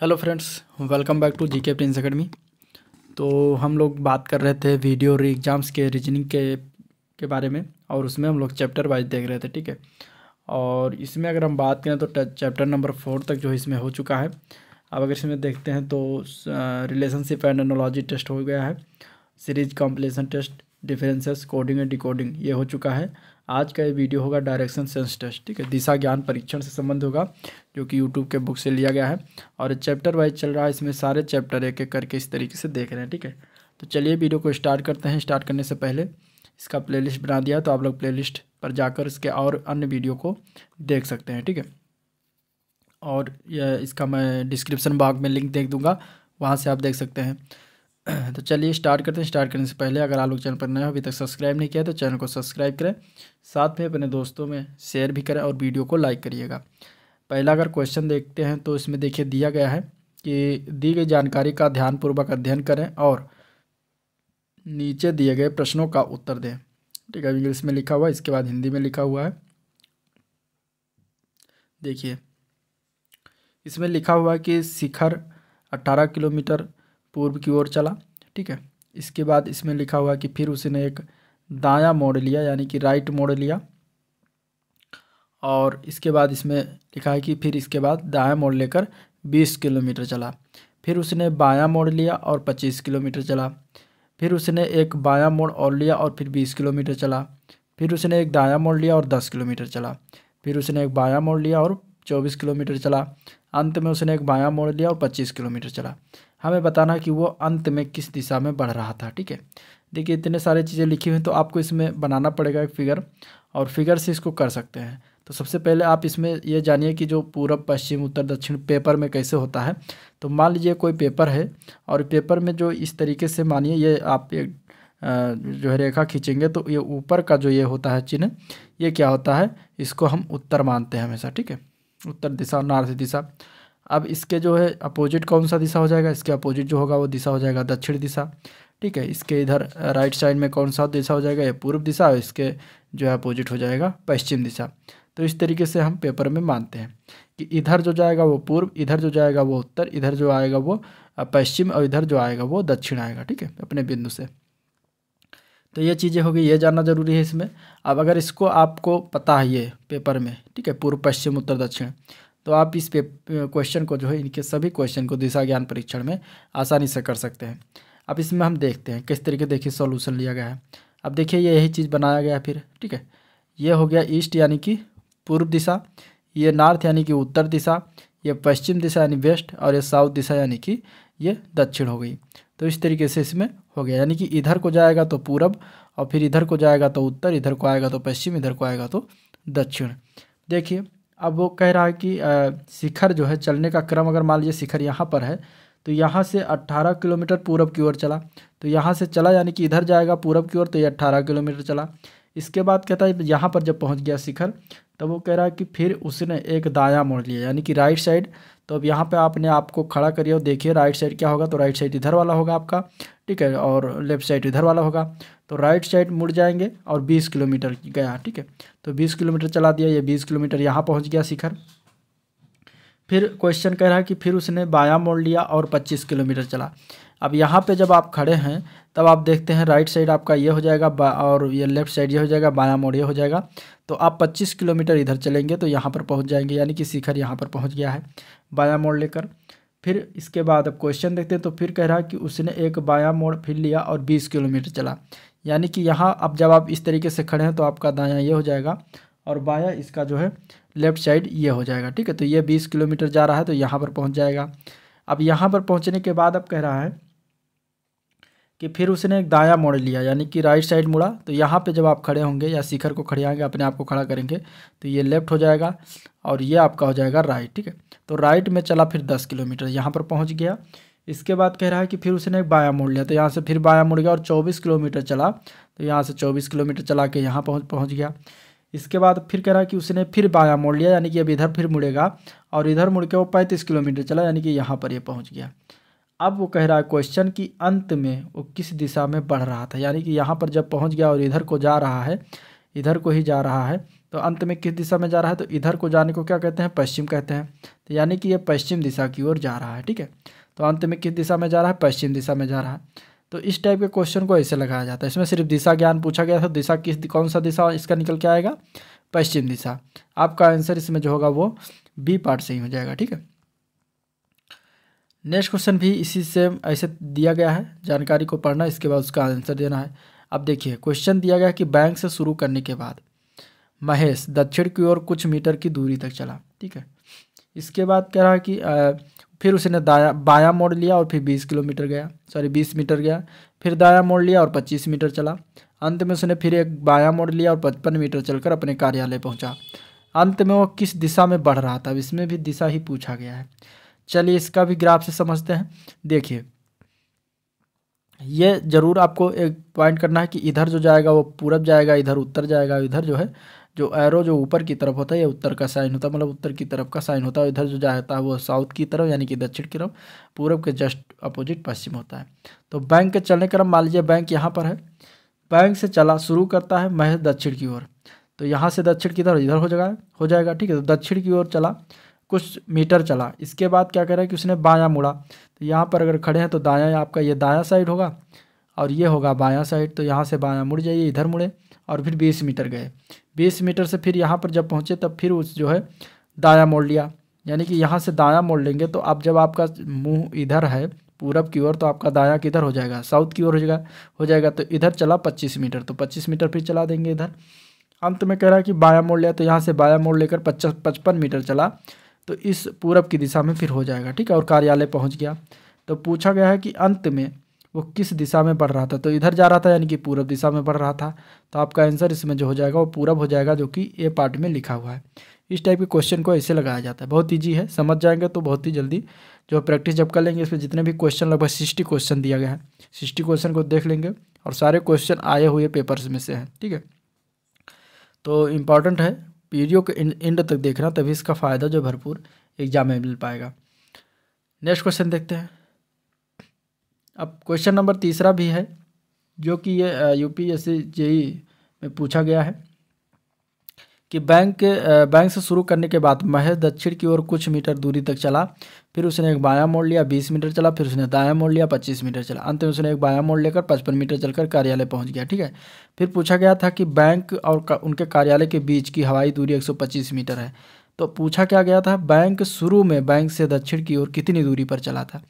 hello friends welcome back to GK Prince Academy तो हम लोग बात कर रहे थे वीडियो री एग्ज़ाम्स के रीजनिंग के के बारे में और उसमें हम लोग चैप्टर वाइज देख रहे थे ठीक है और इसमें अगर हम बात करें तो चैप्टर नंबर फोर तक जो इसमें हो चुका है अब अगर इसमें देखते हैं तो रिलेशनशिप एंड एनोलॉजी टेस्ट हो गया है series completion test differences coding and decoding ये हो चुका है आज का ये वीडियो होगा डायरेक्शन सेंस टेस्ट ठीक है दिशा ज्ञान परीक्षण से संबंध होगा जो कि यूट्यूब के बुक से लिया गया है और चैप्टर वाइज चल रहा है इसमें सारे चैप्टर एक एक करके इस तरीके से देख रहे हैं ठीक है तो चलिए वीडियो को स्टार्ट करते हैं स्टार्ट करने से पहले इसका प्ले बना दिया तो आप लोग प्ले पर जाकर इसके और अन्य वीडियो को देख सकते हैं ठीक है और यह इसका मैं डिस्क्रिप्शन बॉक्स में लिंक देख दूँगा वहाँ से आप देख सकते हैं तो चलिए स्टार्ट करते हैं स्टार्ट करने से पहले अगर आप लोग चैनल पर नए हो अभी तक सब्सक्राइब नहीं किया तो चैनल को सब्सक्राइब करें साथ में अपने दोस्तों में शेयर भी करें और वीडियो को लाइक करिएगा पहला अगर क्वेश्चन देखते हैं तो इसमें देखिए दिया गया है कि दी गई जानकारी का ध्यानपूर्वक अध्ययन करें और नीचे दिए गए प्रश्नों का उत्तर दें ठीक है इंग्लिश में लिखा हुआ है इसके बाद हिंदी में लिखा हुआ है देखिए इसमें लिखा हुआ है कि शिखर अट्ठारह किलोमीटर पूर्व की ओर चला ठीक है इसके बाद इसमें लिखा हुआ कि फिर उसने एक दाया मोड़ लिया यानी कि राइट मोड़ लिया और इसके बाद इसमें लिखा है कि फिर इसके बाद दाया मोड़ लेकर बीस किलोमीटर चला फिर उसने बाया मोड़ लिया और पच्चीस किलोमीटर चला फिर उसने एक बाया मोड़ और लिया और फिर बीस किलोमीटर चला फिर उसने एक दाया मोड़ लिया और दस किलोमीटर चला फिर उसने एक बाया मोड़ लिया और चौबीस किलोमीटर चला अंत में उसने एक बाया मोड़ लिया और पच्चीस किलोमीटर चला हमें बताना कि वो अंत में किस दिशा में बढ़ रहा था ठीक है देखिए इतने सारे चीज़ें लिखी हुई हैं तो आपको इसमें बनाना पड़ेगा एक फिगर और फिगर से इसको कर सकते हैं तो सबसे पहले आप इसमें यह जानिए कि जो पूरब पश्चिम उत्तर दक्षिण पेपर में कैसे होता है तो मान लीजिए कोई पेपर है और पेपर में जो इस तरीके से मानिए ये आप एक जो है रेखा खींचेंगे तो ये ऊपर का जो ये होता है चिन्ह ये क्या होता है इसको हम उत्तर मानते हैं हमेशा ठीक है उत्तर दिशा और नार्थ दिशा अब इसके जो है अपोजिट कौन सा दिशा हो जाएगा इसके अपोजिट जो होगा वो दिशा हो जाएगा दक्षिण दिशा ठीक है इसके इधर राइट साइड में कौन सा दिशा हो जाएगा ये पूर्व दिशा और इसके जो है अपोजिट हो जाएगा पश्चिम दिशा तो इस तरीके से हम पेपर में मानते हैं कि इधर जो जाएगा वो पूर्व इधर जो जाएगा वो उत्तर इधर जो आएगा वो पश्चिम और इधर जो आएगा वो दक्षिण आएगा ठीक है अपने बिंदु से तो ये चीज़ें होगी ये जानना जरूरी है इसमें अब अगर इसको आपको पता है ये पेपर में ठीक है पूर्व पश्चिम उत्तर दक्षिण तो आप इस पे क्वेश्चन को जो है इनके सभी क्वेश्चन को दिशा ज्ञान परीक्षण में आसानी से कर सकते हैं अब इसमें हम देखते हैं किस तरीके देखिए सॉल्यूशन लिया गया है अब देखिए ये यही चीज़ बनाया गया फिर ठीक है ये हो गया ईस्ट यानी कि पूर्व दिशा ये नॉर्थ यानी कि उत्तर दिशा ये पश्चिम दिशा यानी वेस्ट और ये साउथ दिशा यानी कि ये दक्षिण हो गई तो इस तरीके से इसमें हो गया यानी कि इधर को जाएगा तो पूरब और फिर इधर को जाएगा तो उत्तर इधर को आएगा तो पश्चिम इधर को आएगा तो दक्षिण देखिए अब वो कह रहा है कि शिखर जो है चलने का क्रम अगर मान लीजिए शिखर यहाँ पर है तो यहाँ से 18 किलोमीटर पूरब की ओर चला तो यहाँ से चला यानी कि इधर जाएगा पूरब की ओर तो ये 18 किलोमीटर चला इसके बाद कहता है यहाँ पर जब पहुँच गया शिखर तब वो कह रहा है कि फिर उसने एक दाया मोड़ लिया यानी कि राइट साइड तो अब यहाँ पे आपने आपको खड़ा करिए और देखिए राइट साइड क्या होगा तो राइट साइड इधर वाला होगा आपका ठीक है और लेफ्ट साइड इधर वाला होगा तो राइट साइड मुड़ जाएंगे और बीस किलोमीटर गया ठीक है तो बीस किलोमीटर चला दिया ये बीस किलोमीटर यहाँ पहुँच गया शिखर फिर क्वेश्चन कह रहा है कि फिर उसने बाया मोड़ लिया और 25 किलोमीटर चला अब यहाँ पे जब आप खड़े हैं तब आप देखते हैं राइट साइड आपका ये हो जाएगा और ये लेफ्ट साइड ये हो जाएगा बाया मोड़ ये हो जाएगा तो आप 25 किलोमीटर इधर चलेंगे तो यहाँ पर पहुँच जाएंगे यानी कि शिखर यहाँ पर पहुँच गया है बायाँ मोड़ लेकर फिर इसके बाद अब क्वेश्चन देखते हैं तो फिर कह रहा है कि उसने एक बाया मोड़ फिर लिया और बीस किलोमीटर चला यानी कि यहाँ अब जब आप इस तरीके से खड़े हैं तो आपका दाया ये हो जाएगा और बाया इसका जो है लेफ़्ट साइड ये हो जाएगा ठीक है तो ये बीस किलोमीटर जा रहा है तो यहाँ पर पहुँच जाएगा अब यहाँ पर पहुँचने के बाद अब कह रहा है कि फिर उसने एक दाया मोड़ लिया यानी कि राइट साइड मुड़ा तो यहाँ पे जब आप खड़े होंगे या शिखर को खड़े आएंगे अपने आप को खड़ा करेंगे तो ये लेफ़्ट हो जाएगा और ये आपका हो जाएगा राइट ठीक है तो राइट में चला फिर दस किलोमीटर यहाँ पर पहुँच गया इसके बाद कह रहा है कि फिर उसने एक बाया मोड़ लिया तो यहाँ से फिर बाया मुड़ गया और 24 किलोमीटर चला तो यहाँ से 24 किलोमीटर चला के यहाँ पहुँच पहुँच गया इसके बाद फिर कह रहा है कि उसने फिर बाया मोड़ लिया यानी कि अब इधर फिर मुड़ेगा और इधर मुड़ के वो पैंतीस किलोमीटर चला यानी कि यहाँ पर ये यह पहुँच गया अब वो कह रहा है क्वेश्चन कि अंत में वो किस दिशा में बढ़ रहा था यानी कि यहाँ पर जब पहुँच गया और इधर को जा रहा है इधर को ही जा रहा है तो अंत में किस दिशा में जा रहा है तो इधर को जाने को क्या कहते हैं पश्चिम कहते हैं तो यानी कि ये पश्चिम दिशा की ओर जा रहा है ठीक है तो अंत में किस दिशा में जा रहा है पश्चिम दिशा में जा रहा है तो इस टाइप के क्वेश्चन को ऐसे लगाया जाता है इसमें सिर्फ दिशा ज्ञान पूछा गया था दिशा किस कौन सा दिशा इसका निकल के आएगा पश्चिम दिशा आपका आंसर इसमें जो होगा वो बी पार्ट से ही हो जाएगा ठीक है नेक्स्ट क्वेश्चन भी इसी सेम ऐसे दिया गया है जानकारी को पढ़ना इसके बाद उसका आंसर देना है अब देखिए क्वेश्चन दिया गया कि बैंक से शुरू करने के बाद महेश दक्षिण की ओर कुछ मीटर की दूरी तक चला ठीक है इसके बाद कह रहा है कि फिर उसने दाया बाया मोड़ लिया और फिर बीस किलोमीटर गया सॉरी बीस मीटर गया फिर दाया मोड़ लिया और पच्चीस मीटर चला अंत में उसने फिर एक बाया मोड़ लिया और पचपन मीटर चलकर अपने कार्यालय पहुंचा अंत में वो किस दिशा में बढ़ रहा था इसमें भी दिशा ही पूछा गया है चलिए इसका भी ग्राफ से समझते हैं देखिए ये ज़रूर आपको एक पॉइंट करना है कि इधर जो जाएगा वो पूरब जाएगा इधर उत्तर जाएगा इधर जो है जो एरो जो ऊपर की तरफ होता है ये उत्तर का साइन होता है मतलब उत्तर की तरफ का साइन होता है इधर जो जाता है वो साउथ की तरफ यानी कि दक्षिण की तरफ पूर्व के जस्ट अपोजिट पश्चिम होता है तो बैंक के चलने क्रम मान लीजिए बैंक यहाँ पर है बैंक से चला शुरू करता है महज दक्षिण की ओर तो यहाँ से दक्षिण की तरफ इधर हो जाएगा हो जाएगा ठीक है तो दक्षिण की ओर चला कुछ मीटर चला इसके बाद क्या करें कि उसने बायाँ मुड़ा तो यहाँ पर अगर खड़े हैं तो दायाँ आपका ये दायाँ साइड होगा और ये होगा बायाँ साइड तो यहाँ से बायाँ मुड़ जाइए इधर मुड़े और फिर बीस मीटर गए बीस मीटर से फिर यहाँ पर जब पहुँचे तब फिर उस जो है दाया मोड़ लिया यानी कि यहाँ से दाया मोड़ लेंगे तो अब जब आपका मुंह इधर है पूरब की ओर तो आपका दाया किधर हो जाएगा साउथ की ओर हो जाएगा हो जाएगा तो इधर चला पच्चीस मीटर तो पच्चीस मीटर फिर चला देंगे इधर अंत में कह रहा है कि बाया मोड़ लिया तो यहाँ से बाया मोड़ लेकर पचपन मीटर चला तो इस पूरब की दिशा में फिर हो जाएगा ठीक है और कार्यालय पहुँच गया तो पूछा गया है कि अंत में वो किस दिशा में बढ़ रहा था तो इधर जा रहा था यानी कि पूरब दिशा में बढ़ रहा था तो आपका आंसर इसमें जो हो जाएगा वो पूरब हो जाएगा जो कि ए पार्ट में लिखा हुआ है इस टाइप के क्वेश्चन को ऐसे लगाया जाता है बहुत ईजी है समझ जाएंगे तो बहुत ही जल्दी जो प्रैक्टिस जब कर लेंगे इसमें जितने भी क्वेश्चन लगभग सिक्सटी क्वेश्चन दिया गया है सिक्सटी क्वेश्चन को देख लेंगे और सारे क्वेश्चन आए हुए पेपर्स में से हैं ठीक है तो इम्पॉर्टेंट है वीडियो के एंड तक देखना तभी इसका फ़ायदा जो भरपूर एग्जाम में मिल पाएगा नेक्स्ट क्वेश्चन देखते हैं अब क्वेश्चन नंबर तीसरा भी है जो कि ये यूपीएससी जेई e में पूछा गया है कि बैंक बैंक से शुरू करने के बाद महेश दक्षिण की ओर कुछ मीटर दूरी तक चला फिर उसने एक बायां मोड़ लिया बीस मीटर चला फिर उसने दायां मोड़ लिया पच्चीस मीटर चला अंत में उसने एक बायां मोड़ लेकर पचपन मीटर चलकर कार्यालय पहुंच गया ठीक है फिर पूछा गया था कि बैंक और का, उनके कार्यालय के बीच की हवाई दूरी एक सौ पच्चीस मीटर है तो पूछा क्या गया था बैंक शुरू में बैंक से दक्षिण की ओर कितनी दूरी पर चला था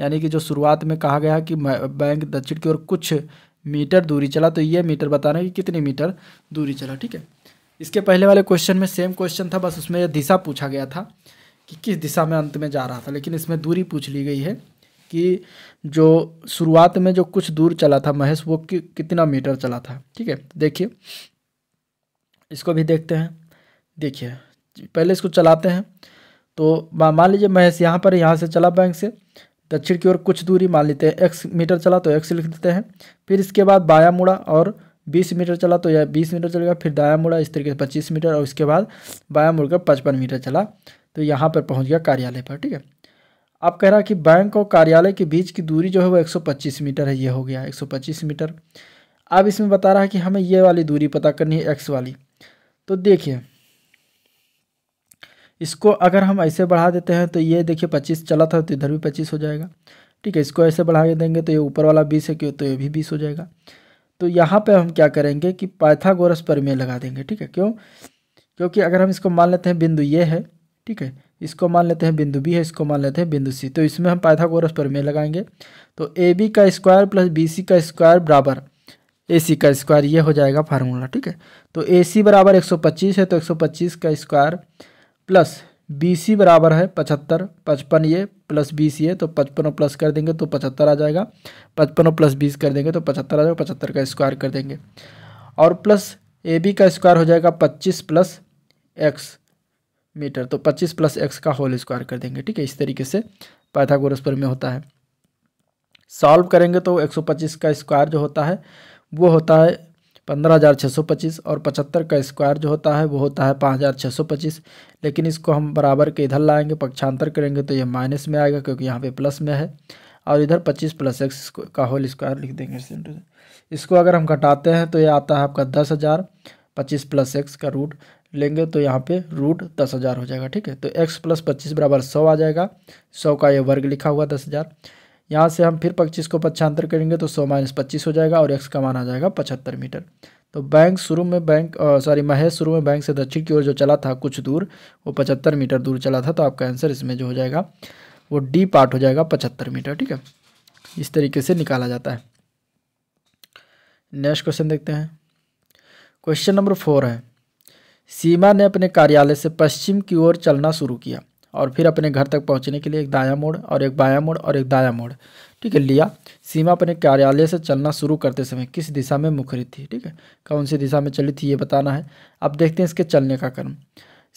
यानी कि जो शुरुआत में कहा गया कि बैंक दक्षिण की ओर कुछ मीटर दूरी चला तो ये मीटर बता रहे हैं कि कितनी मीटर दूरी चला ठीक है इसके पहले वाले क्वेश्चन में सेम क्वेश्चन था बस उसमें यह दिशा पूछा गया था कि किस दिशा में अंत में जा रहा था लेकिन इसमें दूरी पूछ ली गई है कि जो शुरुआत में जो कुछ दूर चला था महेश वो कि, कितना मीटर चला था ठीक है देखिए इसको भी देखते हैं देखिए पहले इसको चलाते हैं तो मान लीजिए महेश यहाँ पर यहाँ से चला बैंक से दक्षिण की ओर कुछ दूरी मान लेते हैं एक्स मीटर चला तो एक्स लिख देते हैं फिर इसके बाद बाया मुड़ा और बीस मीटर चला तो यह बीस मीटर चलेगा फिर दाया मुड़ा इस तरीके से पच्चीस मीटर और इसके बाद बाया मुड़कर पचपन मीटर चला तो यहाँ पर पहुँच गया कार्यालय पर ठीक है आप कह रहा कि बैंक और कार्यालय के बीच की दूरी जो है वो 125 मीटर है ये हो गया 125 मीटर अब इसमें बता रहा है कि हमें ये वाली दूरी पता करनी है एक्स वाली तो देखिए इसको अगर हम ऐसे बढ़ा देते हैं तो ये देखिए पच्चीस चला था तो इधर भी पच्चीस हो जाएगा ठीक है इसको ऐसे बढ़ा के देंगे तो ये ऊपर वाला बीस है क्यों तो ये भी बीस हो जाएगा तो यहाँ पे हम क्या करेंगे कि पाइथागोरस प्रमेय लगा देंगे ठीक है क्यों क्योंकि अगर हम इसको मान लेते हैं बिंदु ये है ठीक है इसको मान लेते हैं बिंदु बी है इसको मान लेते हैं बिंदु सी तो इसमें हम पाइथागोरस प्रमेय लगाएंगे तो ए बी का स्क्वायर प्लस बी सी का स्क्वायर बराबर ए सी का स्क्वायर ये हो जाएगा फार्मूला ठीक है तो ए सी बराबर एक सौ पच्चीस है तो एक सौ पच्चीस का स्क्वायर प्लस बी सी बराबर है पचहत्तर पचपन ये प्लस सी है तो पचपन और प्लस कर देंगे तो पचहत्तर आ जाएगा पचपन और प्लस बीस कर देंगे तो पचहत्तर आ जाएगा पचहत्तर का स्क्वायर कर देंगे और प्लस ए बी का स्क्वायर हो जाएगा पच्चीस प्लस एक्स मीटर तो पच्चीस प्लस एक्स का होल स्क्वायर कर देंगे ठीक है इस तरीके से पाइथागोरस में होता है सॉल्व करेंगे तो 125 का स्क्वायर जो होता है वो होता है पंद्रह हज़ार छः सौ पच्चीस और पचहत्तर का स्क्वायर जो होता है वो होता है पाँच हज़ार छः सौ पच्चीस लेकिन इसको हम बराबर के इधर लाएंगे पक्षांतर करेंगे तो ये माइनस में आएगा क्योंकि यहाँ पे प्लस में है और इधर पच्चीस प्लस एक्स का होल स्क्वायर लिख देंगे इसको अगर हम घटाते हैं तो ये आता है आपका दस हज़ार पच्चीस प्लस एक्स का रूट लेंगे तो यहाँ पे रूट दस हज़ार हो जाएगा ठीक है तो एक्स प्लस पच्चीस बराबर सौ आ जाएगा सौ का ये वर्ग लिखा हुआ दस हज़ार यहाँ से हम फिर पच्चीस को पच्छांतर करेंगे तो सौ माइनस पच्चीस हो जाएगा और एक्स का मान आ जाएगा पचहत्तर मीटर तो बैंक शुरू में बैंक सॉरी महेश शुरू में बैंक से दक्षिण की ओर जो चला था कुछ दूर वो पचहत्तर मीटर दूर चला था तो आपका आंसर इसमें जो हो जाएगा वो डी पार्ट हो जाएगा पचहत्तर मीटर ठीक है इस तरीके से निकाला जाता है नेक्स्ट क्वेश्चन देखते हैं क्वेश्चन नंबर फोर है सीमा ने अपने कार्यालय से पश्चिम की ओर चलना शुरू किया और फिर अपने घर तक पहुंचने के लिए एक दाया मोड़ और एक बाया मोड़ और एक दाया मोड़ ठीक है लिया सीमा अपने कार्यालय से चलना शुरू करते समय किस दिशा में मुखरित थी ठीक है कौन सी दिशा में चली थी ये बताना है अब देखते हैं इसके चलने का क्रम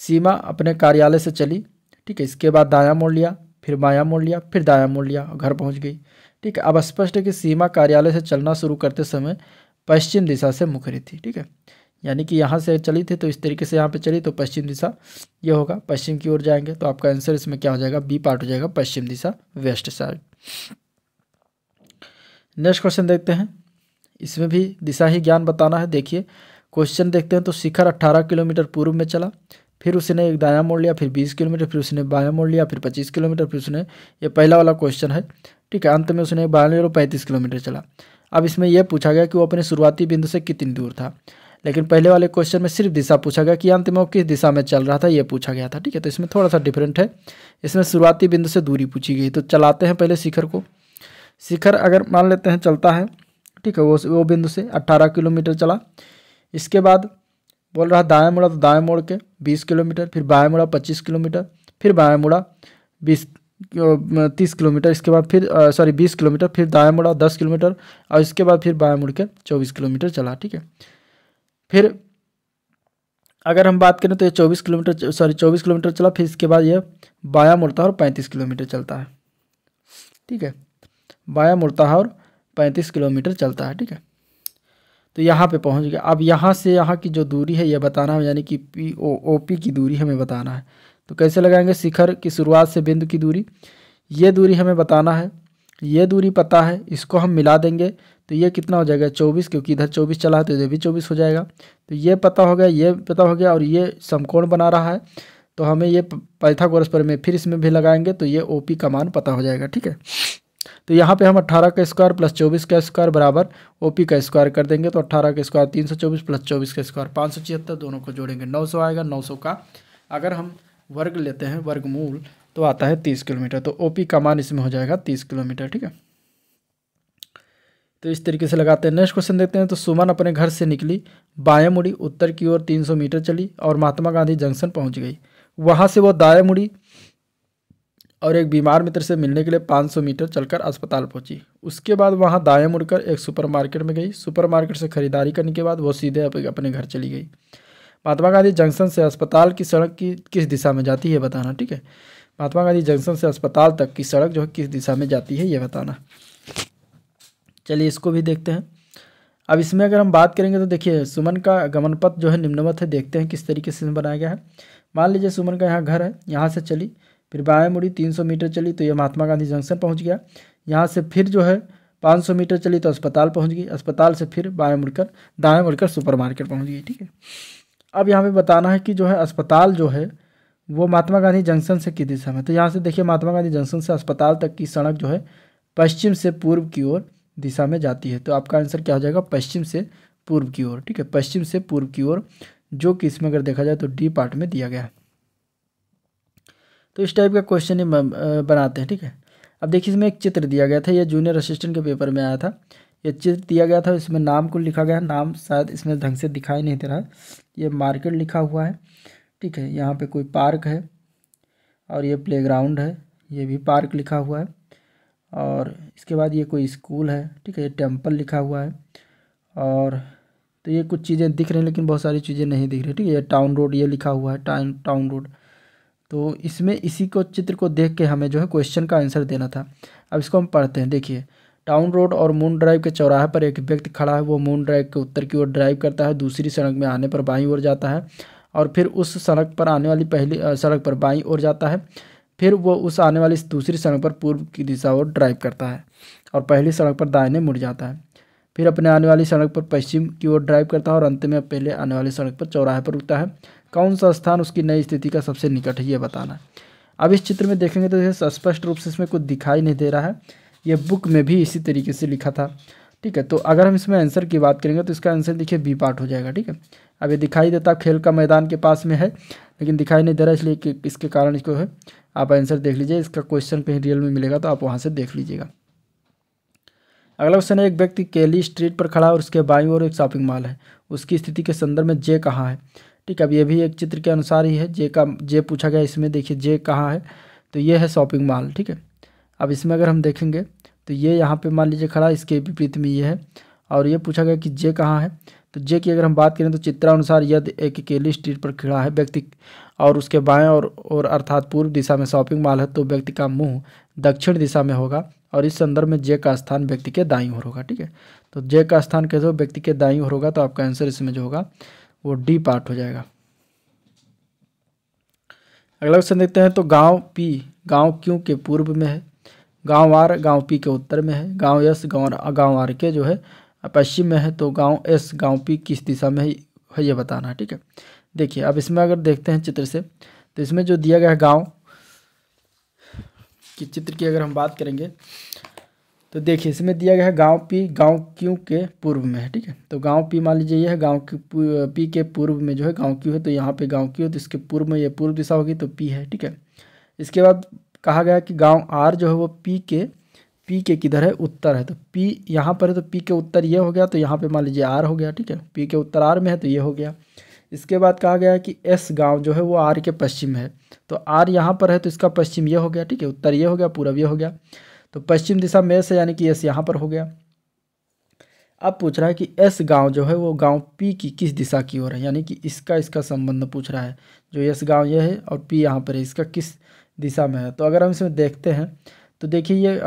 सीमा अपने कार्यालय से चली ठीक है इसके बाद दाया मोड़ लिया फिर बाया मोड़ लिया फिर दाया मोड़ लिया घर पहुँच गई ठीक है अब स्पष्ट है कि सीमा कार्यालय से चलना शुरू करते समय पश्चिम दिशा से मुखरित थी ठीक है यानी कि यहाँ से चली थी तो इस तरीके से यहाँ पे चली तो पश्चिम दिशा ये होगा पश्चिम की ओर जाएंगे तो आपका आंसर इसमें क्या हो जाएगा बी पार्ट हो जाएगा पश्चिम दिशा वेस्ट साइड नेक्स्ट क्वेश्चन देखते हैं इसमें भी दिशा ही ज्ञान बताना है देखिए क्वेश्चन देखते हैं तो शिखर अट्ठारह किलोमीटर पूर्व में चला फिर उसने एक दाया मोड़ लिया फिर बीस किलोमीटर फिर उसने बाया मोड़ लिया फिर पच्चीस किलोमीटर फिर उसने ये पहला वाला क्वेश्चन है ठीक है अंत में उसने बयानवे और पैंतीस किलोमीटर चला अब इसमें यह पूछा गया कि वो अपने शुरुआती बिंदु से कितनी दूर था लेकिन पहले वाले क्वेश्चन में सिर्फ दिशा पूछा गया कि अंतिम किस दिशा में चल रहा था ये पूछा गया था ठीक है तो इसमें थोड़ा सा डिफरेंट है इसमें शुरुआती बिंदु से दूरी पूछी गई तो चलाते हैं पहले शिखर को शिखर अगर मान लेते हैं चलता है ठीक है वो वो बिंदु से अट्ठारह किलोमीटर चला इसके बाद बोल रहा दाएँ मुड़ा तो दाएँ मोड़ के बीस किलोमीटर फिर बाएँ मुड़ा पच्चीस किलोमीटर फिर बाएँ मुड़ा बीस तीस किलोमीटर इसके बाद फिर सॉरी बीस किलोमीटर फिर दाएँ मुड़ा दस किलोमीटर और इसके बाद फिर बाएँ मुड़ के चौबीस किलोमीटर चला ठीक है फिर अगर हम बात करें तो ये चौबीस किलोमीटर सॉरी चौबीस किलोमीटर चला फिर इसके बाद यह बाया मुड़ता है और पैंतीस किलोमीटर चलता है ठीक है बाया मुड़ता है और पैंतीस किलोमीटर चलता है ठीक है तो यहाँ पे पहुँच गया अब यहाँ से यहाँ की जो दूरी है यह बताना है यानी कि पी ओ ओ पी की दूरी हमें बताना है तो कैसे लगाएंगे शिखर की शुरुआत से बिंदु की दूरी ये दूरी हमें बताना है ये दूरी पता है इसको हम मिला देंगे तो ये कितना हो जाएगा चौबीस क्योंकि इधर चौबीस चला है तो इधर भी चौबीस हो जाएगा तो ये पता हो गया ये पता हो गया और ये समकोण बना रहा है तो हमें ये पैथागोरस पर में फिर इसमें भी लगाएंगे तो ये ओ पी का मान पता हो जाएगा ठीक है तो यहाँ पे हम 18 का स्क्वायर प्लस चौबीस का स्क्वायर बराबर ओ पी का स्क्वायर कर देंगे तो 18 का स्क्वायर 324 प्लस चौबीस का स्क्वायर पाँच दोनों को जोड़ेंगे 900 आएगा 900 का अगर हम वर्ग लेते हैं वर्गमूल तो आता है तीस किलोमीटर तो ओ पी का मान इसमें हो जाएगा तीस किलोमीटर ठीक है तो इस तरीके से लगाते हैं नेक्स्ट क्वेश्चन देखते हैं तो सुमन अपने घर से निकली बाएं मुड़ी उत्तर की ओर 300 मीटर चली और महात्मा गांधी जंक्शन पहुंच गई वहां से वो दाएं मुड़ी और एक बीमार मित्र से मिलने के लिए 500 मीटर चलकर अस्पताल पहुंची उसके बाद वहां दाएं मुड़कर एक सुपरमार्केट में गई सुपरमार्केट से खरीदारी करने के बाद वो सीधे अपने घर चली गई महात्मा गांधी जंक्शन से अस्पताल की सड़क की किस दिशा में जाती है बताना ठीक है महात्मा गांधी जंक्शन से अस्पताल तक की सड़क जो है किस दिशा में जाती है ये बताना चलिए इसको भी देखते हैं अब इसमें अगर हम बात करेंगे तो देखिए सुमन का गमन पथ जो है निम्नवत है देखते हैं किस तरीके से बनाया गया है मान लीजिए सुमन का यहाँ घर है यहाँ से चली फिर बाएँ मुड़ी 300 मीटर चली तो ये महात्मा गांधी जंक्शन पहुँच गया यहाँ से फिर जो है 500 मीटर चली तो अस्पताल पहुँच गई अस्पताल से फिर बाएँ मुड़कर दाएँ मुड़कर मार्केट पहुँच गई ठीक है अब यहाँ पर बताना है कि जो है अस्पताल जो है वो महात्मा गांधी जंक्शन से किस दिशा में तो यहाँ से देखिए महात्मा गांधी जंक्शन से अस्पताल तक की सड़क जो है पश्चिम से पूर्व की ओर दिशा में जाती है तो आपका आंसर क्या हो जाएगा पश्चिम से पूर्व की ओर ठीक है पश्चिम से पूर्व की ओर जो कि इसमें अगर देखा जाए तो डी पार्ट में दिया गया है तो इस टाइप का क्वेश्चन ही बनाते हैं ठीक है अब देखिए इसमें एक चित्र दिया गया था यह जूनियर असिस्टेंट के पेपर में आया था यह चित्र दिया गया था इसमें नाम को लिखा गया नाम शायद इसमें ढंग से दिखाई नहीं दे रहा है ये मार्केट लिखा हुआ है ठीक है यहाँ पे कोई पार्क है और ये प्लेग्राउंड है ये भी पार्क लिखा हुआ है और इसके बाद ये कोई स्कूल है ठीक है ये टेम्पल लिखा हुआ है और तो ये कुछ चीज़ें दिख रही हैं लेकिन बहुत सारी चीज़ें नहीं दिख रही ठीक है ये टाउन रोड ये लिखा हुआ है टाउन टाउन रोड तो इसमें इसी को चित्र को देख के हमें जो है क्वेश्चन का आंसर देना था अब इसको हम पढ़ते हैं देखिए टाउन रोड और मून ड्राइव के चौराहे पर एक व्यक्ति खड़ा है वो मून ड्राइव के उत्तर की ओर ड्राइव करता है दूसरी सड़क में आने पर बाईं ओर जाता है और फिर उस सड़क पर आने वाली पहली सड़क पर बाईं ओर जाता है फिर वो उस आने वाली दूसरी सड़क पर पूर्व की दिशा और ड्राइव करता है और पहली सड़क पर दाहिने मुड़ जाता है फिर अपने आने वाली सड़क पर पश्चिम की ओर ड्राइव करता है और अंत में पहले आने वाली सड़क पर चौराहे पर रुकता है कौन सा स्थान उसकी नई स्थिति का सबसे निकट है ये बताना है अब इस चित्र में देखेंगे तो स्पष्ट रूप से इसमें कुछ दिखाई नहीं दे रहा है ये बुक में भी इसी तरीके से लिखा था ठीक है तो अगर हम इसमें आंसर की बात करेंगे तो इसका आंसर देखिए बी पार्ट हो जाएगा ठीक है अब ये दिखाई देता खेल का मैदान के पास में है लेकिन दिखाई नहीं दे रहा इसलिए कि इसके कारण इसको है आप आंसर देख लीजिए इसका क्वेश्चन कहीं रियल में मिलेगा तो आप वहाँ से देख लीजिएगा अगला क्वेश्चन है एक व्यक्ति केली स्ट्रीट पर खड़ा और उसके बाई और एक शॉपिंग मॉल है उसकी स्थिति के संदर्भ में जे कहाँ है ठीक है अब ये भी एक चित्र के अनुसार ही है जे का जे पूछा गया इसमें देखिए जे कहाँ है तो ये है शॉपिंग मॉल ठीक है अब इसमें अगर हम देखेंगे तो ये यहाँ पे मान लीजिए खड़ा इसके विपरीत में ये है और ये पूछा गया कि जे कहाँ है तो जे की अगर हम बात करें तो चित्रानुसार यद एक अकेली स्ट्रीट पर खिड़ा है व्यक्ति और उसके बाएं और और अर्थात पूर्व दिशा में शॉपिंग मॉल है तो व्यक्ति का मुंह दक्षिण दिशा में होगा और इस संदर्भ में जे का स्थान व्यक्ति के दाई ओर होगा ठीक है तो जे का स्थान कैसे हो व्यक्ति के दाई ओर होगा तो आपका आंसर इसमें जो होगा वो डी पार्ट हो जाएगा अगला क्वेश्चन देखते हैं तो गांव पी गांव क्यों के पूर्व में है गांव आर गांव पी के उत्तर में है गांव यस गांव गांव आर के जो है पश्चिम में है तो गांव एस गांव पी किस दिशा में है ये बताना है ठीक है देखिए अब इसमें अगर देखते हैं चित्र से तो इसमें जो दिया गया है गाँव की चित्र की अगर हम बात करेंगे तो देखिए इसमें दिया गया है गांव पी गांव क्यों के पूर्व में है ठीक है तो गांव पी मान लीजिए ये है गांव पी के पूर्व में जो है गांव क्यू है तो यहाँ पे गांव क्यू है तो इसके पूर्व में यह पूर्व दिशा होगी तो पी है ठीक है इसके बाद कहा गया कि गांव आर जो है वो पी के पी के किधर है उत्तर है तो पी यहाँ पर है तो पी के उत्तर ये हो गया तो यहाँ पे मान लीजिए आर हो गया ठीक है पी के उत्तर आर में है तो ये हो गया इसके बाद कहा गया कि एस गांव जो है वो आर के पश्चिम है तो आर यहाँ पर है तो इसका पश्चिम ये हो गया ठीक है उत्तर ये हो गया पूर्व ये हो गया तो पश्चिम दिशा में से यानी कि एस यहाँ पर हो गया अब पूछ रहा है कि एस गांव जो है वो गांव पी की किस दिशा की ओर है यानी कि इसका इसका संबंध पूछ रहा है जो एस गांव ये है और पी यहाँ पर है इसका किस दिशा में है तो अगर हम इसमें देखते हैं तो देखिए ये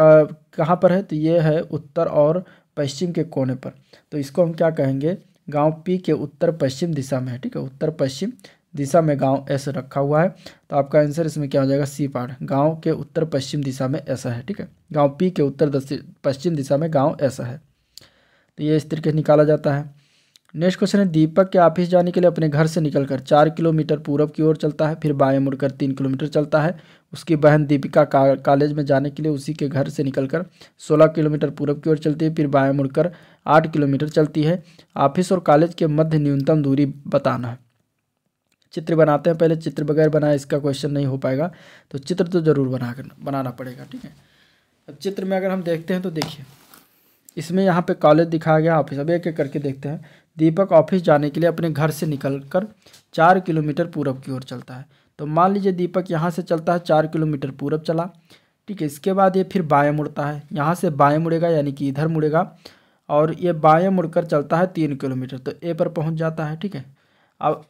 कहाँ पर है तो ये है उत्तर और पश्चिम के कोने पर तो इसको हम क्या कहेंगे गांव पी के उत्तर पश्चिम दिशा में है ठीक है उत्तर पश्चिम दिशा में गांव ऐसा रखा हुआ है तो आपका आंसर इसमें क्या हो जाएगा सी पार्ट गांव के उत्तर पश्चिम दिशा में ऐसा है ठीक है गांव पी के उत्तर पश्चिम दिशा में गांव ऐसा है तो ये इस तरीके निकाला जाता है नेक्स्ट क्वेश्चन है दीपक के ऑफिस जाने के लिए अपने घर से निकलकर चार किलोमीटर पूरब की ओर चलता है फिर बाएँ मुड़कर तीन किलोमीटर चलता है उसकी बहन दीपिका का, कॉलेज में जाने के लिए उसी के घर से निकलकर 16 किलोमीटर पूर्व की ओर चलती है फिर बाएं मुड़कर 8 किलोमीटर चलती है ऑफिस और कॉलेज के मध्य न्यूनतम दूरी बताना है चित्र बनाते हैं पहले चित्र बगैर बनाए इसका क्वेश्चन नहीं हो पाएगा तो चित्र तो ज़रूर बना बनाना पड़ेगा ठीक है अब चित्र में अगर हम देखते हैं तो देखिए इसमें यहाँ पे कॉलेज दिखाया गया ऑफिस अब एक एक करके देखते हैं दीपक ऑफिस जाने के लिए अपने घर से निकल कर चार किलोमीटर पूर्व की ओर चलता है तो मान लीजिए दीपक यहाँ से चलता है चार किलोमीटर पूरब चला ठीक है इसके बाद ये फिर बाएँ मुड़ता है यहाँ से बाएँ मुड़ेगा यानी कि इधर मुड़ेगा और ये बाएँ मुड़कर चलता है तीन किलोमीटर तो ए पर पहुँच जाता है ठीक है अब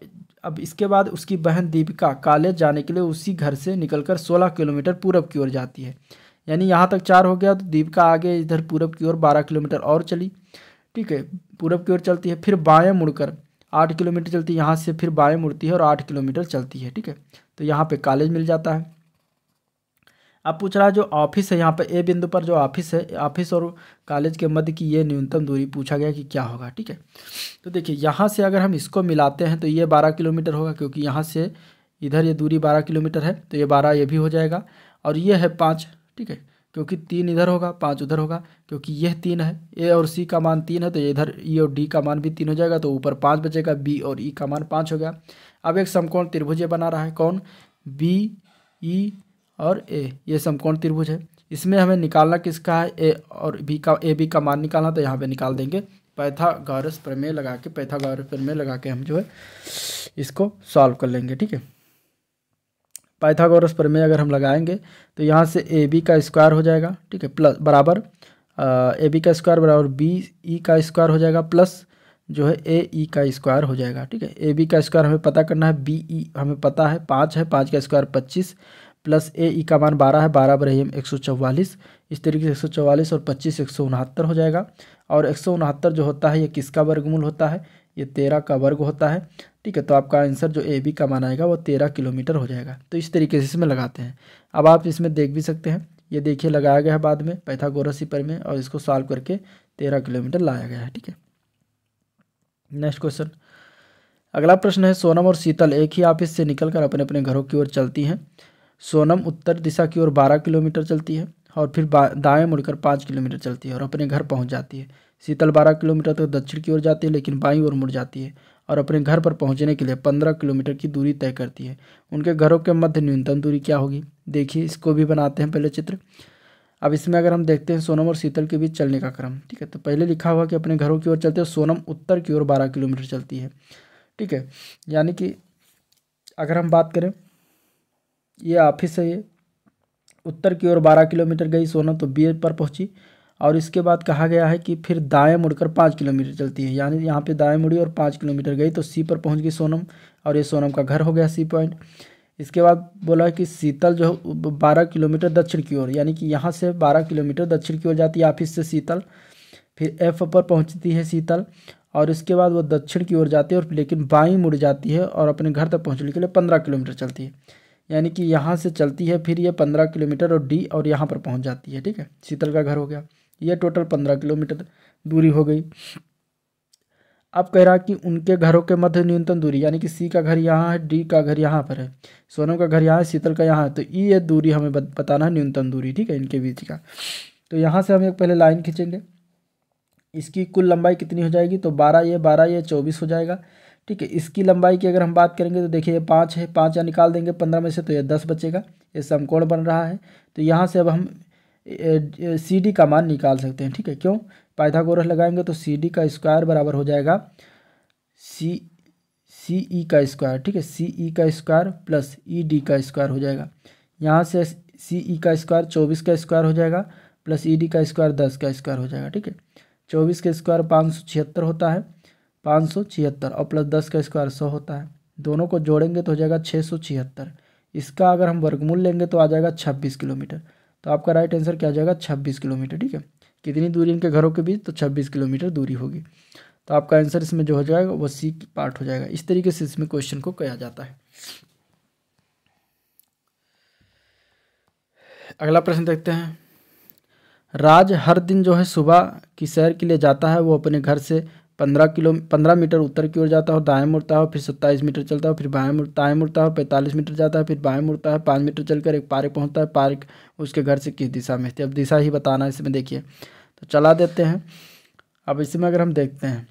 अब इसके बाद उसकी बहन दीपिका कॉलेज जाने के लिए उसी घर से निकलकर सोलह किलोमीटर पूरब की ओर जाती है यानी यहाँ तक चार हो गया तो दीपिका आगे इधर पूरब की ओर बारह किलोमीटर और चली ठीक है पूरब की ओर चलती है फिर बाएं मुड़कर आठ किलोमीटर चलती है यहाँ से फिर बाएँ मुड़ती है और आठ किलोमीटर चलती है ठीक है तो यहाँ पे कॉलेज मिल जाता है अब पूछ रहा है जो ऑफिस है यहाँ पे ए बिंदु पर जो ऑफिस है ऑफिस और कॉलेज के मध्य की ये न्यूनतम दूरी पूछा गया कि क्या होगा ठीक है तो देखिए यहाँ से अगर हम इसको मिलाते हैं तो ये बारह किलोमीटर होगा क्योंकि यहाँ से इधर ये दूरी बारह किलोमीटर है तो ये बारह ये भी हो जाएगा और ये है पाँच ठीक है क्योंकि तीन इधर होगा पाँच उधर होगा क्योंकि यह तीन है ए और सी का मान तीन है तो इधर ई और डी का मान भी तीन हो जाएगा तो ऊपर पाँच बचेगा बी और ई का मान पाँच हो गया अब एक समकोण त्रिभुज बना रहा है कौन बी ई और ए ये समकोण त्रिभुज है इसमें हमें निकालना किसका है ए और बी का ए बी का मान निकालना तो यहाँ पे निकाल देंगे पैथागौरस प्रमेय लगा के पैथागोरस प्रमेय लगा के हम जो है इसको सॉल्व कर लेंगे ठीक है पाइथागोरस प्रमेय अगर हम लगाएंगे तो यहाँ से ए बी का स्क्वायर हो जाएगा ठीक है प्लस बराबर ए बी का स्क्वायर बराबर बी ई का स्क्वायर हो जाएगा प्लस जो है ए ई का स्क्वायर हो जाएगा ठीक है ए बी का स्क्वायर हमें पता करना है बी ई हमें पता है पाँच है पाँच का स्क्वायर पच्चीस प्लस ए ई का मान बारह है बारह बरही एक सौ चौवालीस इस तरीके से एक सौ चौवालीस और पच्चीस एक सौ उनहत्तर हो जाएगा और एक सौ उनहत्तर जो होता है ये किसका वर्गमूल होता है ये तेरह का वर्ग होता है ठीक है तो आपका आंसर जो ए बी का मान आएगा वो तेरह किलोमीटर हो जाएगा तो इस तरीके से इसमें लगाते हैं अब आप इसमें देख भी सकते हैं ये देखिए लगाया गया है बाद में पैथागोरस सिपर में और इसको सॉल्व करके तेरह किलोमीटर लाया गया है ठीक है नेक्स्ट क्वेश्चन अगला प्रश्न है सोनम और शीतल एक ही ऑफिस से निकलकर अपने अपने घरों की ओर चलती हैं सोनम उत्तर दिशा की ओर बारह किलोमीटर चलती है और फिर दाएँ मुड़कर पाँच किलोमीटर चलती है और अपने घर पहुँच जाती है शीतल बारह किलोमीटर तक दक्षिण की ओर जाती है लेकिन बाई ओर मुड़ जाती है और अपने घर पर पहुंचने के लिए पंद्रह किलोमीटर की दूरी तय करती है उनके घरों के मध्य न्यूनतम दूरी क्या होगी देखिए इसको भी बनाते हैं पहले चित्र अब इसमें अगर हम देखते हैं सोनम और शीतल के बीच चलने का क्रम ठीक है तो पहले लिखा हुआ कि अपने घरों की ओर चलते हैं सोनम उत्तर की ओर बारह किलोमीटर चलती है ठीक है यानी कि अगर हम बात करें ये ऑफिस है ये उत्तर की ओर बारह किलोमीटर गई सोनम तो बी पर पहुंची और इसके बाद कहा गया है कि फिर दाएँ मुड़कर पाँच किलोमीटर चलती है यानी यहाँ पे दाएँ मुड़ी और पाँच किलोमीटर गई तो सी पर पहुँच गई सोनम और ये सोनम का घर हो गया सी पॉइंट इसके बाद बोला कि शीतल जो बारह किलोमीटर दक्षिण की ओर यानी कि यहाँ से बारह किलोमीटर दक्षिण की ओर जाती है ऑफिस से शीतल फिर एफ पर पहुँचती है शीतल और इसके बाद वो दक्षिण की ओर जाती है और लेकिन बाई मुड़ जाती है और अपने घर तक पहुँचने के लिए पंद्रह किलोमीटर चलती है यानी कि यहाँ से चलती है फिर ये पंद्रह किलोमीटर और डी और यहाँ पर पहुँच जाती है ठीक है शीतल का घर हो गया यह टोटल पंद्रह किलोमीटर दूरी हो गई अब कह रहा कि उनके घरों के मध्य न्यूनतम दूरी यानी कि सी का घर यहाँ है डी का घर यहाँ पर है सोनम का घर यहाँ है शीतल का यहाँ है तो ये दूरी हमें बताना है न्यूनतम दूरी ठीक है इनके बीच का तो यहाँ से हम एक पहले लाइन खींचेंगे इसकी कुल लंबाई कितनी हो जाएगी तो बारह ये बारह ये चौबीस हो जाएगा ठीक है इसकी लंबाई की अगर हम बात करेंगे तो देखिए ये पाँच है पाँच या निकाल देंगे पंद्रह में से तो ये दस बचेगा ये समकोण बन रहा है तो यहाँ से अब हम सी डी का मान निकाल सकते हैं ठीक है क्यों पाइथागोरस लगाएंगे तो सी डी का स्क्वायर बराबर हो जाएगा सी सी ई का स्क्वायर ठीक है सी ई e का स्क्वायर प्लस ई डी का स्क्वायर हो जाएगा यहाँ से सी ई e का स्क्वायर चौबीस का स्क्वायर हो जाएगा प्लस ई डी का स्क्वायर दस का स्क्वायर हो जाएगा ठीक है चौबीस का स्क्वायर पाँच सौ छिहत्तर होता है पाँच सौ छिहत्तर और प्लस दस का स्क्वायर सौ होता है दोनों को जोड़ेंगे तो हो जाएगा छः सौ छिहत्तर इसका अगर हम वर्गमूल लेंगे तो आ जाएगा छब्बीस किलोमीटर तो आपका राइट आंसर क्या जाएगा छब्बीस किलोमीटर ठीक है कितनी दूरी इनके घरों के बीच तो छब्बीस किलोमीटर दूरी होगी तो आपका आंसर इसमें जो हो जाएगा वो सी पार्ट हो जाएगा इस तरीके से इसमें क्वेश्चन को कहा जाता है अगला प्रश्न देखते हैं राज हर दिन जो है सुबह की सैर के लिए जाता है वो अपने घर से पंद्रह किलो पंद्रह मीटर उत्तर की ओर जाता है और दाएं मुड़ता है फिर सत्ताईस मीटर चलता है फिर बाएं मुड़ दाएं मुड़ता है पैंतालीस मीटर जाता है फिर बाएं मुड़ता है पाँच मीटर चलकर एक पार्क पहुंचता है पार्क उसके घर से किस दिशा में थी तो अब दिशा ही बताना है इसमें देखिए तो चला देते हैं अब इसमें अगर हम देखते हैं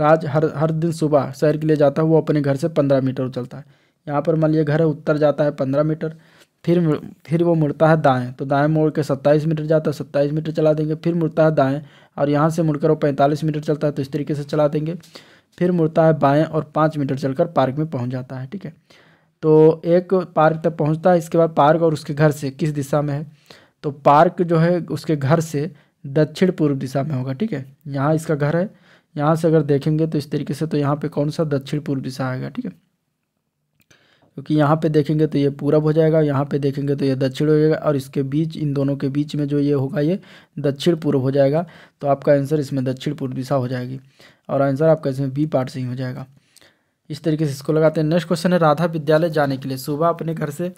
राज हर हर दिन सुबह शहर के लिए जाता है वो अपने घर से पंद्रह मीटर उचलता है यहाँ पर मान लिया घर है उत्तर जाता है पंद्रह मीटर फिर फिर वो मुड़ता है दाएं तो दाएं मोड़ के सत्ताईस मीटर जाता है सत्ताईस मीटर चला देंगे फिर मुड़ता है दाएं और यहाँ से मुड़कर वो पैंतालीस मीटर चलता है तो इस तरीके से चला देंगे फिर मुड़ता है बाएं और पाँच मीटर चलकर पार्क में पहुँच जाता है ठीक है तो एक पार्क तक पहुँचता है इसके बाद पार्क और उसके घर से किस दिशा में है तो पार्क जो है उसके घर से दक्षिण पूर्व दिशा में होगा ठीक है यहाँ इसका घर है यहाँ से अगर देखेंगे तो इस तरीके से तो यहाँ पर कौन सा दक्षिण पूर्व दिशा आएगा ठीक है क्योंकि यहाँ पे देखेंगे तो ये पूरब हो जाएगा यहाँ पे देखेंगे तो ये दक्षिण हो जाएगा और इसके बीच इन दोनों के बीच में जो ये होगा ये दक्षिण पूर्व हो जाएगा तो आपका आंसर इसमें दक्षिण पूर्व दिशा हो जाएगी और आंसर आपका इसमें बी पार्ट से ही हो जाएगा इस तरीके से इसको लगाते हैं नेक्स्ट क्वेश्चन है राधा विद्यालय जाने के लिए सुबह अपने घर से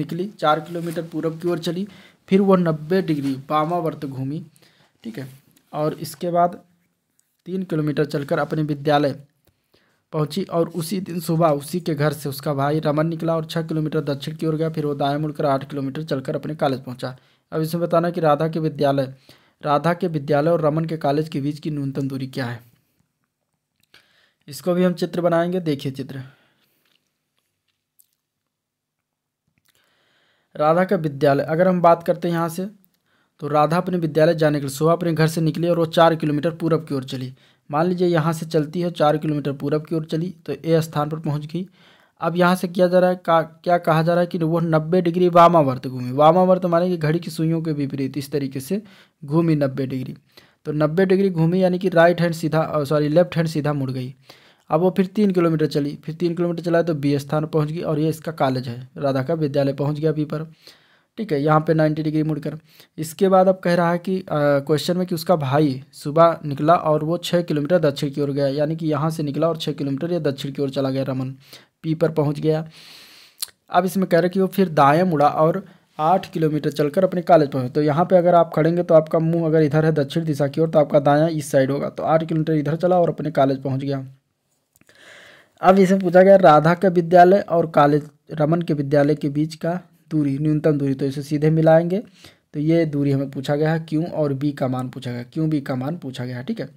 निकली चार किलोमीटर पूर्व की ओर चली फिर वह नब्बे डिग्री पामावर्त घूमी ठीक है और इसके बाद तीन किलोमीटर चलकर अपने विद्यालय पहुंची और उसी दिन सुबह उसी के घर से उसका भाई रमन निकला और छः किलोमीटर दक्षिण की ओर गया फिर वो दाएँ मुड़कर आठ किलोमीटर चलकर अपने कॉलेज पहुंचा अब इसमें बताना कि राधा के विद्यालय राधा के विद्यालय और रमन के कॉलेज के बीच की न्यूनतम दूरी क्या है इसको भी हम चित्र बनाएंगे देखिए चित्र राधा का विद्यालय अगर हम बात करते हैं यहाँ से तो राधा अपने विद्यालय जाने के लिए सुबह अपने घर से निकली और वो चार किलोमीटर पूरब की ओर चली मान लीजिए यहाँ से चलती है चार किलोमीटर पूरब की ओर चली तो ए स्थान पर पहुँच गई अब यहाँ से किया जा रहा है का क्या कहा जा रहा है कि वह नब्बे डिग्री वामावर्त घूमी वामावर्त माने कि घड़ी की सुइयों के विपरीत इस तरीके से घूमी नब्बे डिग्री तो नब्बे डिग्री घूमी यानी कि राइट हैंड सीधा सॉरी लेफ्ट हैंड सीधा मुड़ गई अब वो फिर तीन किलोमीटर चली फिर तीन किलोमीटर चलाए तो बी स्थान पहुँच गई और ये इसका कॉलेज है राधा का विद्यालय पहुँच गया बी पर ठीक है यहाँ पे 90 डिग्री मुड़कर इसके बाद अब कह रहा है कि क्वेश्चन में कि उसका भाई सुबह निकला और वो छः किलोमीटर दक्षिण की ओर गया यानी कि यहाँ से निकला और छः किलोमीटर या दक्षिण की ओर चला गया रमन पी पर पहुँच गया अब इसमें कह रहे कि वो फिर दाएँ मुड़ा और आठ किलोमीटर चलकर अपने कॉलेज पहुँचे तो यहाँ पे अगर आप खड़ेंगे तो आपका मुंह अगर इधर है दक्षिण दिशा की ओर तो आपका दायां इस साइड होगा तो आठ किलोमीटर इधर चला और अपने कॉलेज पहुँच गया अब इसमें पूछा गया राधा के विद्यालय और कॉलेज रमन के विद्यालय के बीच का दूरी न्यूनतम दूरी तो इसे सीधे मिलाएंगे तो ये दूरी हमें पूछा गया है क्यों और बी का मान पूछा गया क्यों बी का मान पूछा गया है ठीक है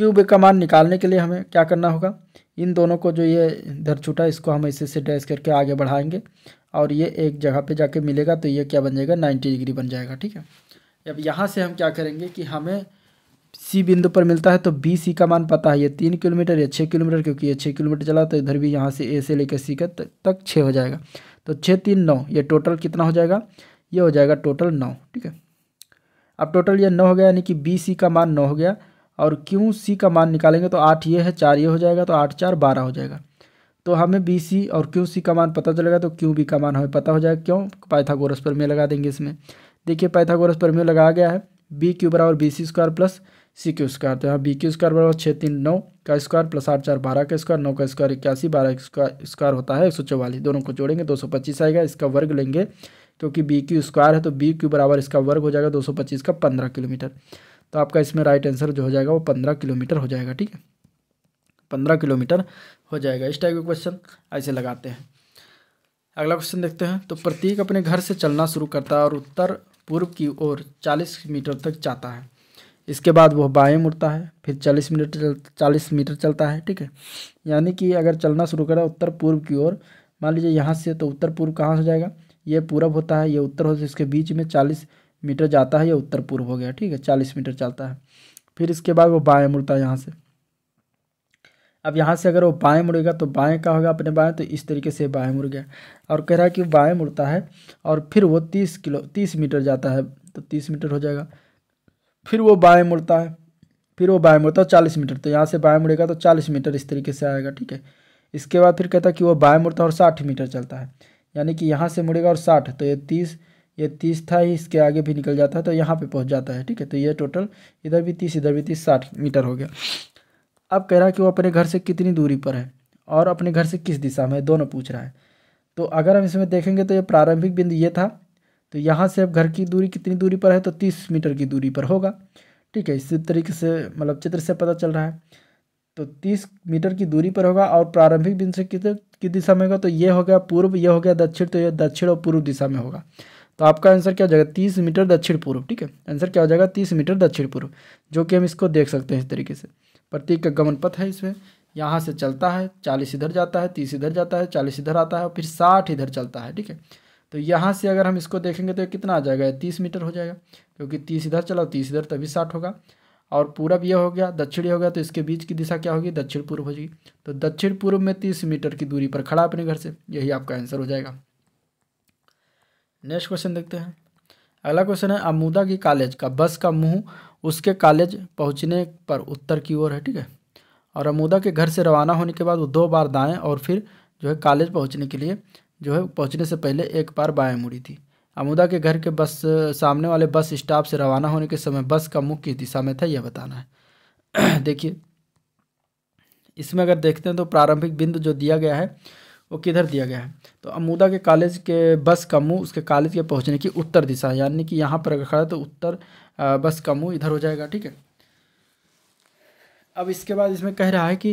बी का मान निकालने के लिए हमें क्या करना होगा इन दोनों को जो ये इधर छूटा इसको हम इसे से डैश करके आगे बढ़ाएंगे और ये एक जगह पे जाके मिलेगा तो ये क्या बन जाएगा नाइन्टी डिग्री बन जाएगा ठीक है अब यहाँ से हम क्या करेंगे कि हमें सी बिंदु पर मिलता है तो बी सी का मान पता है ये तीन किलोमीटर या छः किलोमीटर क्योंकि ये छः किलोमीटर चला तो इधर भी यहाँ से ए से लेकर सी का तक छः हो जाएगा तो छः तीन नौ ये टोटल कितना हो जाएगा ये हो जाएगा टोटल नौ ठीक है अब टोटल ये नौ हो गया यानी कि बी सी का मान नौ हो गया और क्यों सी का मान निकालेंगे तो आठ ये है चार ये हो जाएगा तो आठ चार बारह हो जाएगा तो हमें बी सी और क्यू सी का मान पता चलेगा तो क्यों बी का मान हमें पता हो जाएगा क्यों पाइथागोरस प्रमेय लगा देंगे इसमें देखिए पाइथागोरस प्रमेय लगाया गया है बी क्यू बराबर B C square plus C Q square तो यहाँ बी क्यू स्क्वायर बराबर छः तीन नौ का स्क्वायर प्लस आठ चार बारह का स्क्वायर नौ का स्क्वायर इक्यासी बारह का स्क्वायर होता है एक सौ चौवालीस दोनों को जोड़ेंगे दो सौ पच्चीस आएगा इसका वर्ग लेंगे क्योंकि बी क्यू स्क्वायर है तो बी क्यू बराबर इसका वर्ग हो जाएगा दो सौ पच्चीस का पंद्रह किलोमीटर तो आपका इसमें राइट आंसर जो हो जाएगा वो पंद्रह किलोमीटर हो जाएगा ठीक है पंद्रह किलोमीटर हो जाएगा इस टाइप के क्वेश्चन ऐसे लगाते हैं अगला क्वेश्चन देखते हैं तो प्रतीक अपने घर से चलना शुरू करता है और उत्तर पूर्व की ओर चालीस मीटर तक जाता है इसके बाद वह बाएँ मुड़ता है फिर चालीस मिनट चल चालीस मीटर चलता है ठीक है यानी कि अगर चलना शुरू करें उत्तर पूर्व की ओर मान लीजिए यहाँ से तो उत्तर पूर्व कहाँ से जाएगा ये पूरब होता है ये उत्तर होता है इसके बीच में चालीस मीटर जाता है ये उत्तर पूर्व हो गया ठीक है चालीस मीटर चलता है फिर इसके बाद वो बाएँ मुड़ता है यहाँ से अब यहाँ से अगर वो बाएँ मुड़ेगा तो बाएँ का होगा अपने बाएँ तो इस तरीके से बाएँ मुड़ गया और कह रहा है कि बाएँ मुड़ता है और फिर वो तीस किलो तीस मीटर जाता है तो तीस मीटर हो जाएगा फिर वो बाएँ मुड़ता है फिर वो बाएँ मुड़ता है तो चालीस मीटर तो यहाँ से बाएँ मुड़ेगा तो चालीस मीटर इस तरीके से आएगा ठीक है इसके बाद फिर कहता है कि वो बाएँ मुड़ता है और साठ मीटर चलता है यानी कि यहाँ से मुड़ेगा और साठ तो ये तीस ये तीस था ही इसके आगे भी निकल जाता है तो यहाँ पे पहुँच जाता है ठीक है तो ये टोटल इधर भी तीस इधर भी तीस साठ मीटर हो गया अब कह रहा है कि वो अपने घर से कितनी दूरी पर है और अपने घर से किस दिशा में दोनों पूछ रहा है तो अगर हम इसमें देखेंगे तो ये प्रारंभिक बिंदु ये था तो यहाँ से अब घर की दूरी कितनी दूरी पर है तो तीस मीटर की दूरी पर होगा ठीक है इसी तरीके से मतलब चित्र से पता चल रहा है तो तीस मीटर की दूरी पर होगा और प्रारंभिक बिंदु से कितने की दिशा में होगा तो ये हो गया पूर्व ये हो गया दक्षिण तो ये दक्षिण और पूर्व दिशा में होगा तो आपका आंसर क्या हो जाएगा तीस मीटर दक्षिण पूर्व ठीक है आंसर क्या हो जाएगा तीस मीटर दक्षिण पूर्व जो कि हम इसको देख सकते हैं इस तरीके से प्रतीक का गमन पथ है इसमें यहाँ से चलता है चालीस इधर जाता है तीस इधर जाता है चालीस इधर आता है और फिर साठ इधर चलता है ठीक है तो यहाँ से अगर हम इसको देखेंगे तो कितना आ जाएगा तीस मीटर हो जाएगा क्योंकि तीस इधर चला तीस इधर तभी साठ होगा और पूरब यह हो गया दक्षिण हो गया तो इसके बीच की दिशा क्या होगी दक्षिण पूर्व हो जाएगी तो दक्षिण पूर्व में तीस मीटर की दूरी पर खड़ा अपने घर से यही आपका आंसर हो जाएगा नेक्स्ट क्वेश्चन देखते हैं अगला क्वेश्चन है अमूदा की कॉलेज का बस का मुंह उसके कॉलेज पहुंचने पर उत्तर की ओर है ठीक है और अमूदा के घर से रवाना होने के बाद वो दो बार दाएँ और फिर जो है कॉलेज पहुँचने के लिए जो है पहुंचने से पहले एक बार बाएं मुड़ी थी अमुदा के घर के बस सामने वाले बस स्टॉप से रवाना होने के समय बस का मुख किस दिशा में था यह बताना है देखिए इसमें अगर देखते हैं तो प्रारंभिक बिंदु जो दिया गया है वो किधर दिया गया है तो अमूदा के कॉलेज के बस का मुँह उसके कॉलेज के पहुँचने की उत्तर दिशा यानी कि यहाँ पर अगर खड़ा तो उत्तर बस का मुँह इधर हो जाएगा ठीक है अब इसके बाद इसमें कह रहा है कि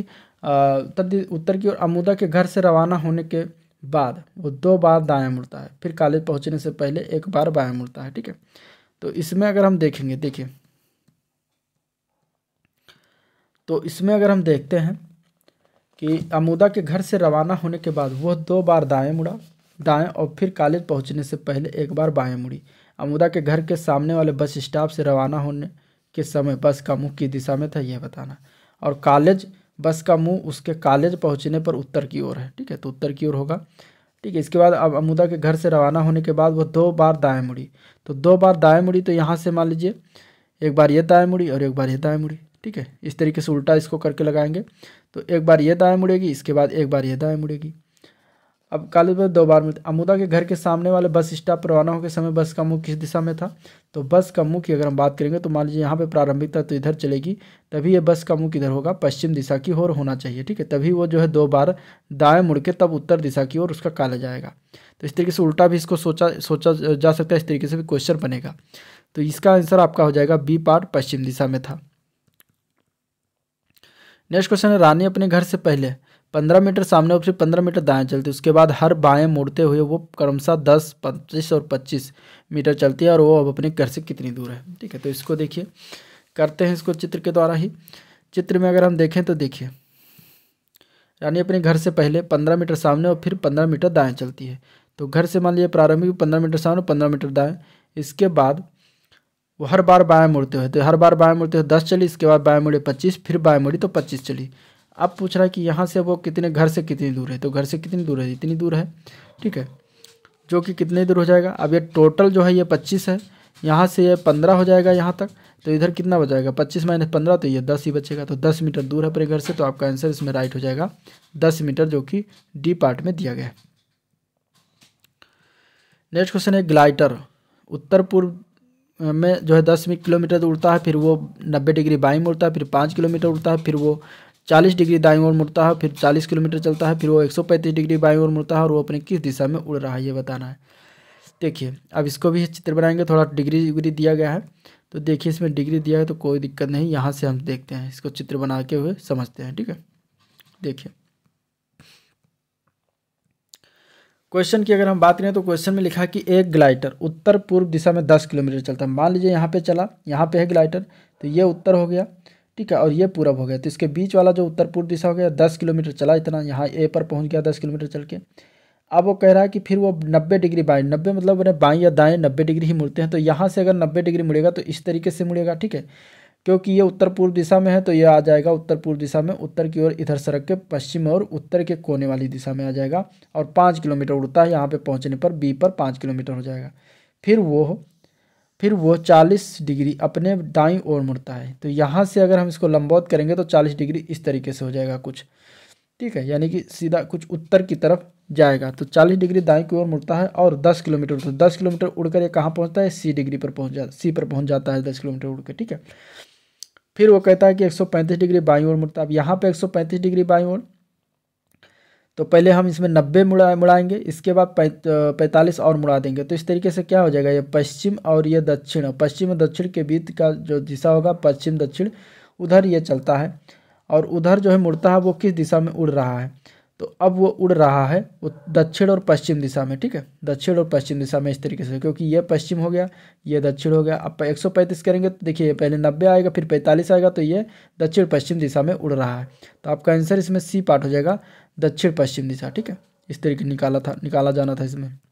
उत्तर की ओर अमूदा के घर से रवाना होने के बाद वो दो बार दाएँ मुड़ता है फिर कॉलेज पहुँचने से पहले एक बार बाएँ मुड़ता है ठीक है तो इसमें अगर हम देखेंगे देखिए तो इसमें अगर हम देखते हैं कि अमूदा के घर से रवाना होने के बाद वह दो बार दाएं मुड़ा दाएं और फिर कॉलेज पहुंचने से पहले एक बार बाएं मुड़ी अमूदा के घर के सामने वाले बस स्टॉप से रवाना होने के समय बस का मुख की दिशा में था यह बताना और कॉलेज बस का मुंह उसके कॉलेज पहुंचने पर उत्तर की ओर है ठीक है तो उत्तर की ओर होगा ठीक है इसके बाद अब अमूदा के घर से रवाना होने के बाद वो दो बार दाएँ मुड़ी तो दो बार दाएँ मुड़ी तो यहाँ से मान लीजिए एक बार ये दाएँ मुड़ी और एक बार ये दाएँ मुड़ी ठीक है इस तरीके से उल्टा इसको करके लगाएंगे तो एक बार ये दाएँ मुड़ेगी इसके बाद एक बार ये दाएँ मुड़ेगी अब काले बस दो बार में अमूदा के घर के सामने वाले बस स्टॉप पर रवाना होकर समय बस का मुँह किस दिशा में था तो बस का मुँह की अगर हम बात करेंगे तो मान लीजिए यहाँ पे प्रारंभिक था तो इधर चलेगी तभी ये बस का मुँह किधर होगा पश्चिम दिशा की ओर होना चाहिए ठीक है तभी वो जो है दो बार दाएँ मुड़ के तब उत्तर दिशा की ओर उसका काला जाएगा तो इस तरीके से उल्टा भी इसको सोचा सोचा जा सकता है इस तरीके से भी क्वेश्चन बनेगा तो इसका आंसर आपका हो जाएगा बी पार्ट पश्चिम दिशा में था नेक्स्ट क्वेश्चन है रानी अपने घर से पहले पंद्रह मीटर सामने और फिर पंद्रह मीटर दाएं चलती है उसके बाद हर बाएं मुड़ते हुए वो क्रमशः दस पच्चीस और पच्चीस मीटर चलती है और वो अब अपने घर से कितनी दूर है ठीक है तो इसको देखिए करते हैं इसको चित्र के द्वारा ही चित्र में अगर हम देखें तो देखिए रानी अपने घर से पहले पंद्रह मीटर सामने और फिर पंद्रह मीटर दाएँ चलती है तो घर से मान लीजिए प्रारंभिक पंद्रह मीटर सामने पंद्रह मीटर दाएँ इसके बाद वो हर बार बाएँ मुड़ते हुए तो हर बार बाएँ मुड़ते हुए दस चली इसके बाद बाएँ मुड़े पच्चीस फिर बाएँ मुड़ी तो पच्चीस चली अब पूछ रहा है कि यहाँ से वो कितने घर से कितनी दूर है तो घर से कितनी दूर है इतनी दूर है ठीक है जो कि कितने दूर हो जाएगा अब ये टोटल जो है ये पच्चीस है यहाँ से ये पंद्रह हो जाएगा यहाँ तक तो इधर कितना बचाएगा पच्चीस माइनस पंद्रह तो ये दस ही बचेगा तो दस मीटर दूर है अपने घर से तो आपका आंसर इसमें राइट हो जाएगा दस मीटर जो कि डी पार्ट में दिया गया नेक्स्ट क्वेश्चन है ग्लाइटर उत्तर पूर्व में जो है दस किलोमीटर उड़ता है फिर वो नब्बे डिग्री बाई में उड़ता है फिर पाँच किलोमीटर उड़ता है फिर वो 40 डिग्री दाई ओर मुड़ता है फिर 40 किलोमीटर चलता है फिर वो 135 डिग्री बाई ओर मुड़ता है और वो अपने किस दिशा में उड़ रहा है ये बताना है देखिए अब इसको भी चित्र बनाएंगे थोड़ा डिग्री विग्री दिया गया है तो देखिए इसमें डिग्री दिया है तो कोई दिक्कत नहीं यहाँ से हम देखते हैं इसको चित्र बना के हुए समझते हैं ठीक है देखिए क्वेश्चन की अगर हम बात करें तो क्वेश्चन में लिखा कि एक ग्लाइटर उत्तर पूर्व दिशा में दस किलोमीटर चलता है मान लीजिए यहाँ पे चला यहाँ पे है ग्लाइटर तो ये उत्तर हो गया ठीक है और ये पूरब हो गया तो इसके बीच वाला जो उत्तर पूर्व दिशा हो गया दस किलोमीटर चला इतना यहाँ ए पर पहुँच गया दस किलोमीटर चल के अब वो कह रहा है कि फिर वो नब्बे डिग्री बाएँ नब्बे मतलब उन्हें बाएँ या दाएँ नब्बे डिग्री ही मुड़ते हैं तो यहाँ से अगर नब्बे डिग्री मुड़ेगा तो इस तरीके से मुड़ेगा ठीक है क्योंकि ये उत्तर पूर्व दिशा में है तो ये आ जाएगा उत्तर पूर्व दिशा में उत्तर की ओर इधर सड़क के पश्चिम और उत्तर के कोने वाली दिशा में आ जाएगा और पाँच किलोमीटर उड़ता है यहाँ पे पहुँचने पर बी पर पाँच किलोमीटर हो जाएगा फिर वो फिर वो 40 डिग्री अपने दाई ओर मुड़ता है तो यहाँ से अगर हम इसको लंबौत करेंगे तो 40 डिग्री इस तरीके से हो जाएगा कुछ ठीक है यानी कि सीधा कुछ उत्तर की तरफ जाएगा तो 40 डिग्री दाई की ओर मुड़ता है और 10 किलोमीटर तो 10 किलोमीटर उड़कर ये कहाँ पहुँचता है सी डिग्री पर पहुँच जा सी पर पहुँच जाता है दस किलोमीटर उड़ कर ठीक है फिर वो कहता है कि पैंतीस डिग्री बाई ओर मुड़ता है अब यहाँ पर पैंतीस डिग्री बाई ओर तो पहले हम इसमें नब्बे मुड़ा मुड़ाएंगे इसके बाद पैंतालीस और मुड़ा देंगे तो इस तरीके से क्या हो जाएगा ये पश्चिम और ये दक्षिण पश्चिम और दक्षिण के बीच का जो दिशा होगा पश्चिम दक्षिण उधर ये चलता है और उधर जो है मुड़ता है वो किस दिशा में उड़ रहा है तो अब वो उड़ रहा है वो दक्षिण और पश्चिम दिशा में ठीक है दक्षिण और पश्चिम दिशा में इस तरीके से क्योंकि ये पश्चिम हो गया ये दक्षिण हो गया अब पैंतीस करेंगे तो देखिए पहले 90 आएगा फिर 45 आएगा तो ये दक्षिण पश्चिम दिशा में उड़ रहा है तो आपका आंसर इसमें सी पार्ट हो जाएगा दक्षिण पश्चिम दिशा ठीक है इस तरीके निकाला था निकाला जाना था इसमें